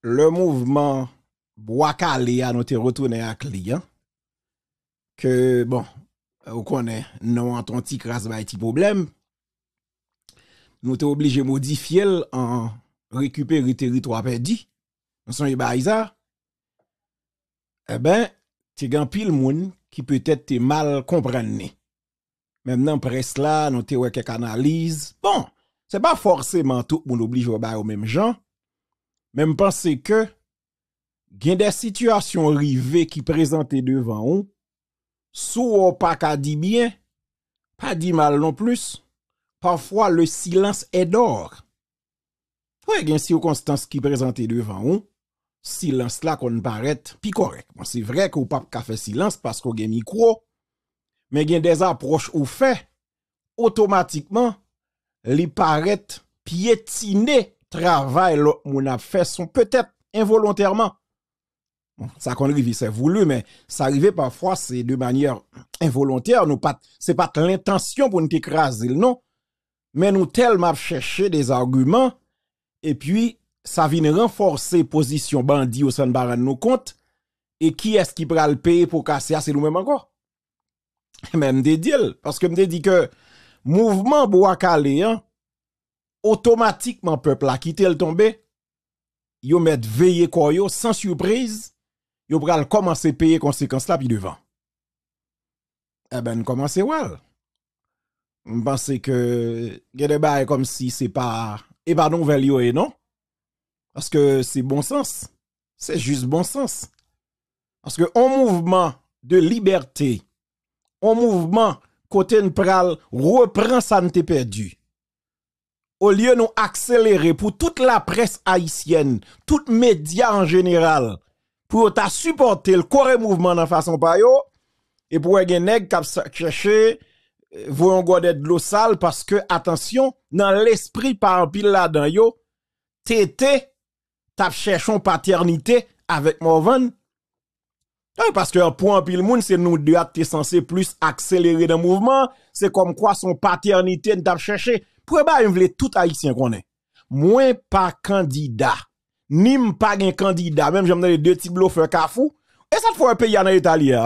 le mouvement Calé a noté retourner à client hein. que bon on connaît non en ton petit crasse petit problème nous t'es obligé modifier en récupérer territoire perdu nous sommes baïsa eh ben c'est un pile moun qui peut-être mal comprendre Maintenant, dans presse là nous t'es quelques analyses bon c'est pas forcément tout le monde obligé au même gens même penser que, il des situations rivées qui présentent devant vous, sous pas dit dit bien, pas dit mal non plus, parfois le silence est d'or. ou il y a des circonstances qui présentent devant vous, silence là qu'on paraît puis correct. c'est vrai qu'on pas qu'à faire silence parce qu'on a micro, mais il des approches au fait, automatiquement, les paraît piétiner travail l'autre a fait sont peut-être involontairement. ça qu'on arrive, c'est voulu, mais ça arrive parfois, c'est de manière involontaire. Nous pas, c'est pas l'intention pour nous écraser, non. Mais nous tellement chercher des arguments, et puis, ça vient renforcer position bandit au sein de nos comptes. Et qui est-ce qui prend le payer pour casser ah, C'est nous-mêmes encore. Même des deals. Parce que me dit que mouvement bois calé, hein, automatiquement peuple a quitté le tombé yo met veiller koyo sans surprise yo pral commencer payer conséquences là puis devant eh ben commencer well je pense que y comme si c'est pas et pas non value et non parce que c'est bon sens c'est juste bon sens parce que un mouvement de liberté un mouvement côté pral reprend ça n'était perdu au lieu nous accélérer pour toute la presse haïtienne, tout média en général, pour ta supporter le corps mouvement dans façon pa et pour gen nèg k'ap chercher voyon peu de l'eau sale parce que attention dans l'esprit par pile là-dedans yo, tété chercher paternité avec Morvan. parce que pour un pile monde, c'est nous deux qui censé plus accélérer le mouvement, c'est comme quoi son paternité t'as cherché pour pas yon vle tout haïtien konnen. Moins pas candidat. Ni pas un candidat. Même j'aime les deux petits kafou. Et ça te fait un pays en Italie. On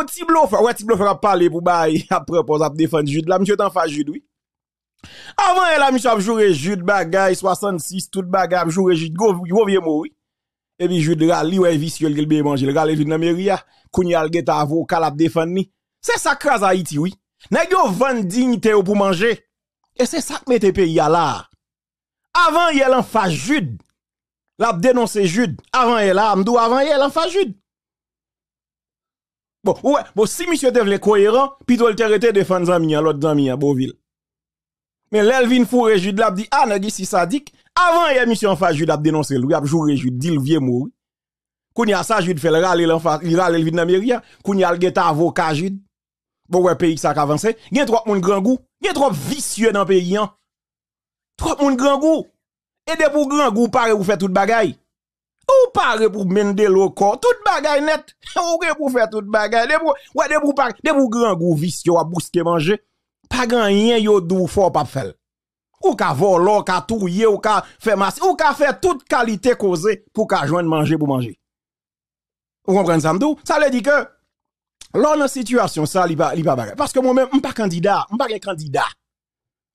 hein. petit Ouais, petit bluffeur a parlé pour bah, après, pour ça défendre Jude. Là, monsieur t'en fait Jude, oui. Avant, elle a mis à jouer Jude bagay, 66, tout bagay, jouer Jude, go, go, vieux mourir. Et puis, Jude rali, ouais, vicieux, il bien manger, Le rali, il n'a a kounya, il get avocat, a défendre ni. C'est ça, crase Haïti, oui. N'a yo vend dignité pour manger. Et c'est ça que mette pays à là. Avant, il y a face Jude. L'a dénoncé Jude. Avant, il là, m'dou avant, il en Jude. Bon, ouais, bon, si monsieur devle cohérent, puis doit le défendre à hein, l'autre Zami, à hein, Beauville. Mais l'Elvin foure Jude, l'a dit, ah, n'a dit si dit. Avant, il a monsieur en face Jude, l'a dénoncé, lui, a joué Jude, dit le vieux mourir. Kounia il ça, Jude fait le râle, il hein. a il vient d'Amérique. il le a avocat Jude bon ouais pays ça avancé il y a trop monde grand goût il y a trop vicieux dans pays hein trop monde grand goût et des pour grand goût pare ou faire toute bagaille ou pare pour mende le corps toute bagaille net ou pour faire toute bagaille des pour ouais des pour paré grand goût vicieux à bousquer manger pas grand rien yo dou fort pas faire ou ka voler, ka ou ka faire masse, ou ka faire toute qualité causée pour ka joindre manger pour manger. Vous comprenez ça, m'dou? Ça veut dire que lors la situation, ça, il a pas Parce que moi-même, je ne suis pas candidat. Je ne suis pas candidat.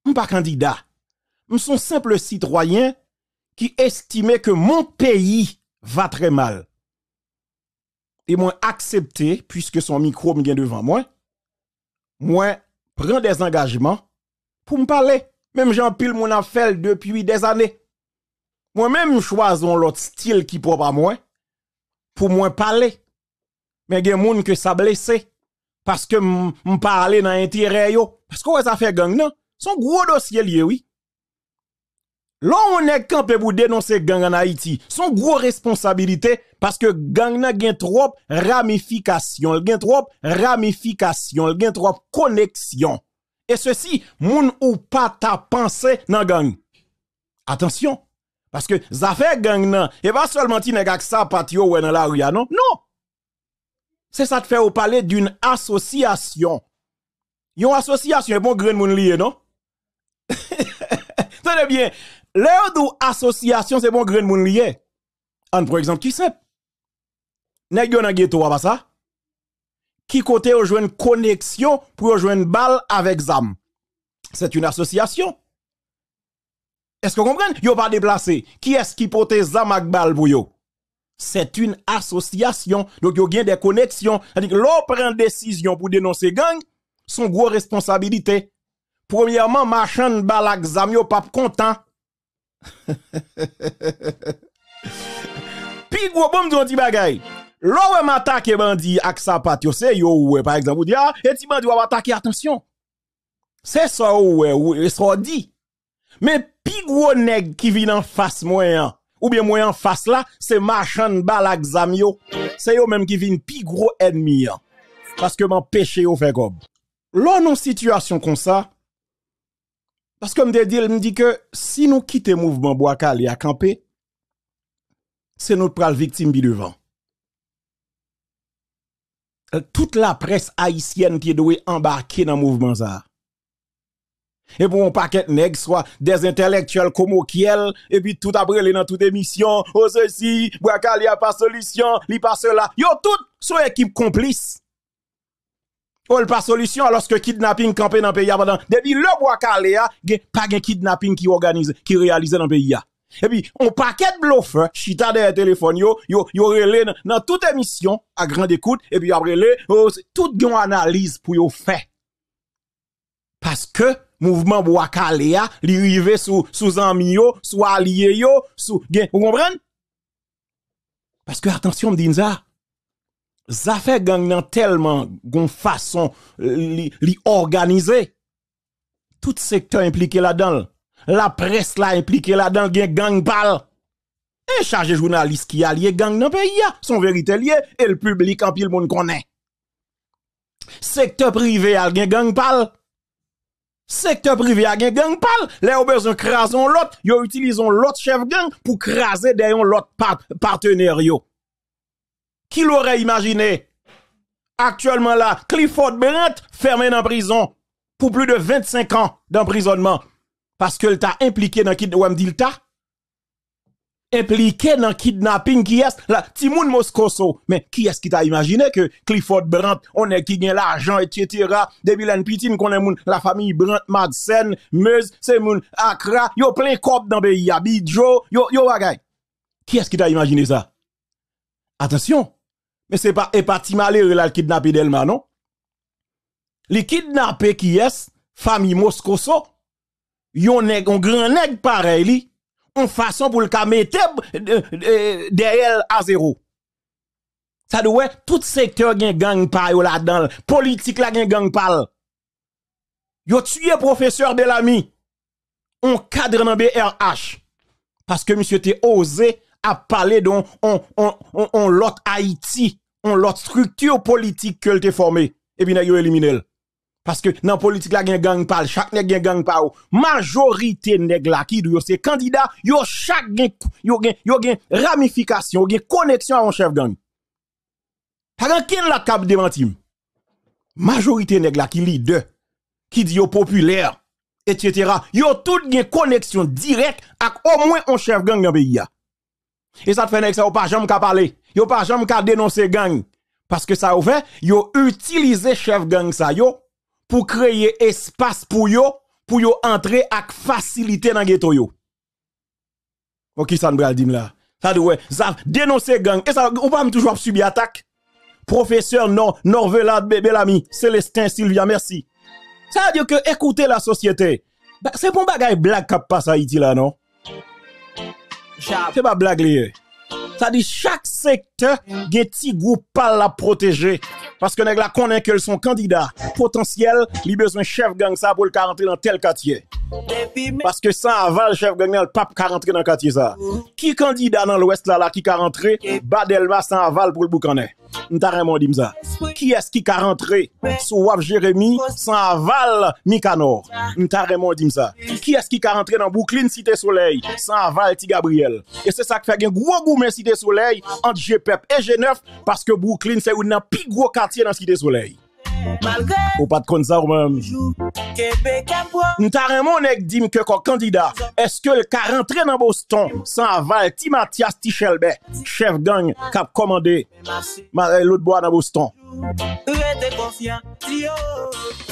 Je suis pas candidat. Je suis un simple citoyen qui estimait que mon pays va très mal. Et moi, accepté, puisque son micro me vient devant moi, moi, prends des engagements pour me parler. Même j'en pile mon affaire depuis des années. Moi-même, choisis l'autre style qui propre à moi pour moi parler mais il y a des gens qui ça blessés parce que me parle dans intérêt yo parce que ça fait gang non son gros dossier lié oui Là, on est campé pour dénoncer gang en Haïti. Son gros responsabilité, parce que gang trop ont trop ramification, gen trop ramification, gen trop connexion. Et ceci, moun ou pas ta pensé dans gang. Attention. Parce que ça fait gang non et pas seulement ti ça patio ou dans la rue, ah, non? Non! C'est ça qui fait au parler d'une association. Une association, c'est bon grain moun lié, non? Tenez bien, l'heure d'une association, c'est bon grain moun lié. En par exemple, qui c'est? Nèg yon nan ghetto, pas ça? Qui côté joue une connexion pour jouer une balle avec ZAM? C'est une association. Est-ce que vous comprenez? Yo pas déplacé. Qui est-ce qui pote ZAM avec balle pour c'est une association. Donc, il y a des connexions. C'est-à-dire que prend décision pour dénoncer gang, son gros responsabilité. Premièrement, machin balak yo pas content. Puis gros bon me dit bagay. L'on m'attaque bandi ak sa yo c'est yo par exemple, ou dit, ah, et ti bandi va attaquer, attention. C'est ça ouè, ouè, ça dit. Mais pi gros nèg qui vient en face moyen, hein ou bien moi en face là, c'est marchand de balak zamio. C'est eux même qui viennent plus gros ennemi. Hein. Parce que m'empêcher au fait gob. Là non situation comme ça, parce que me dit, me dit que si nous quittons le mouvement et à camper, c'est notre pral victime bi devant. Euh, toute la presse haïtienne qui est embarquer dans le mouvement ça. Et pour un paquet nèg, soit des intellectuels comme Okiel, et puis tout après, dans toute émission, oh ceci, Braka, il a pas solution, il pas cela. Yo, tout, son équipe complice. Oh, le pas solution, alors que kidnapping campé dans le pays pendant, depuis le bois il a pas de kidnapping qui organise, qui réalise dans le pays. Hein. Et puis, on paquet de bluffeurs, chita derrière téléphone, yo, yo, yo relé dans toute émission, à grande écoute, et puis après, le, oh, tout yon analyse pour yo fait. Parce que, mouvement Boakalea, li rive sous sous amis yo, sous alliés yo, sous vous comprenez Parce que attention, me dit ça. Zafè gang nan tellement gon façon li, li Tout secteur impliqué la dan. La presse la impliqué là dan gen gang pal. Un chargé journaliste qui a gang nan pays, Son vérité lié et le public en pile moun connaît. Secteur privé, al gang parle. Secteur privé a gagné gang pal, les ont besoin craser l'autre, ils utilisent l'autre chef gang pour craser d'ailleurs l'autre partenaire Qui l'aurait imaginé? Actuellement là, Clifford Bennett fermé dans prison pour plus de 25 ans d'emprisonnement parce que t'a impliqué dans kidnapping impliqué dans kidnapping qui est La Timoun Moskoso mais qui est-ce qui t'a imaginé que Clifford Brandt on est qui gagne l'argent etc. depuis l'an qu'on est la famille Brandt Madsen Meuse c'est moun Accra yo plein copes dans pays Abidjo yo yo bagay qui est-ce qui t'a imaginé ça attention mais c'est pas pas malheureux là le kidnappé Delma non le kidnappé qui est famille Moskoso yon nèg grand nèg pareil li en façon pour le mettre euh, euh, derrière à zéro. Ça doit tout secteur a gang par là-dedans, politique la gen gang par. Yo es professeur de l'ami. On cadre dans BRH parce que monsieur t'es osé à parler d'un on on on, l'autre Haïti, on l'autre structure politique que t'es formé et bien yo éliminé. Parce que dans la politique, là, il y a gang par, chaque nèg gang par, majorité nègre là qui yo c'est candidat, a chaque gen, yo a yo une ramification, yo une connexion à un chef gang. Par qui est la cap démentim? Majorité nègre là qui leader, qui dit yo populaire, etc. Yo tout une connexion directe avec au moins un chef gang dans le pays Et ça fait nèg ça, yo pas jamais ka parler, yo pas jamais ka dénoncer gang. Parce que ça a fait, a utilisé chef gang ça yo pour créer espace pour yo, pour yo entrer avec facilité dans ghetto yo. Ok, ça ne dit là. Ça doit, ça dénoncer gang. Et ça, on va toujours subir attaque. Professeur, non, Norvelade, bébé l'ami, Célestin, Sylvia, merci. Ça veut dire que écoutez la société. c'est bon bagay blague qui passe à Haïti là, non? C'est pas blague lié. Ça dit chaque secteur, un petit groupe pas la protéger. Parce que les la connaît que son candidat potentiel, il besoin chef gang ça pour le rentrer dans tel quartier. Parce que sans aval, chef gang le pape ka rentrer dans quartier ça. Qui candidat dans l'ouest là là qui ka rentrer Badelma sans aval pour le boucanet. N'ta vraiment ça. Qui est-ce qui ka rentrer sous Wap Jérémy sans aval Mikanor. N'ta ah. vraiment ça. Qui est-ce qui ka rentrer dans Brooklyn Cité Soleil sans aval Ti Gabriel. Et c'est ça qui fait un gros gourmet Cité Soleil entre GPEP et G9 parce que Brooklyn c'est une plus gros quartier Tiye dans ki te soleil Ou pat kon sa ou men Ntare moun ek dim ke Kon kandida Eske l ka rentre nan boston San aval ti Matias ti Shelbe Chef gang kap komande Mare eh, lout bo an nan boston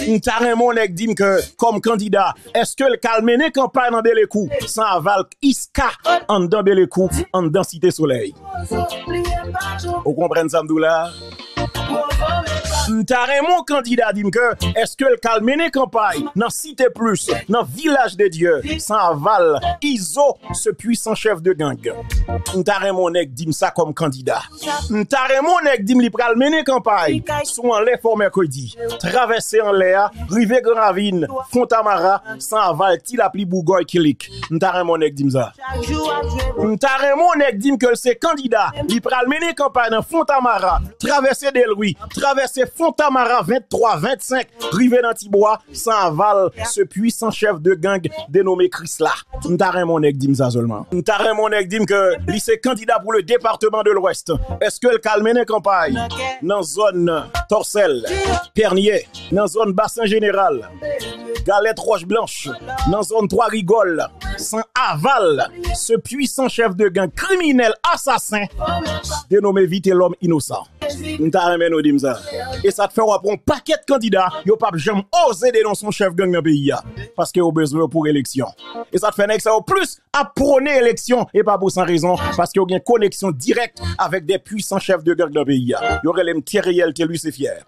Ntare moun ek dim ke Kon kandida Eske l kal mene kan pay nan bel e kou San aval iska An dan bel e kou An dans ki te soleil Ou kon pren samdou la mon candidat dit que est-ce que le calmene campagne dans Cité Plus, dans Village de Dieu. sans aval, Iso, ce puissant chef de gang. mon nek dit ça comme candidat. Carrément nek dit li pral mener campagne sous en l'air pour mercredi. Traverser en l'air, river gravine, Fontamara, sans aval, ti a pli Bougoy Kilik. Carrément nek, dit ça. mon nek, dit que c'est candidat, il pral mener campagne dans Fontamara, traverser Delouis... traverser Tamara 23-25, rivé d'Antibois, Tibois, sans aval, ce puissant chef de gang dénommé Chris là. rien mon nèg dim ça seulement. mon nèg que lycée candidat pour le département de l'Ouest. Est-ce que le calme une campagne dans zone Torcel, Pernier, dans zone bassin général, Galette Roche Blanche, dans zone 3 rigole, sans aval, ce puissant chef de gang criminel assassin, dénommé vite l'homme innocent. Et ça te fait un paquet de candidats, yo pas j'aime osé dénoncer son chef de gang dans le pays, parce y a besoin pour élection. Et ça te fait que au plus à prôner élection, et pas pour sans raison, parce y a une connexion directe avec des puissants chefs de gang dans le pays. Yo qui lui c'est fier.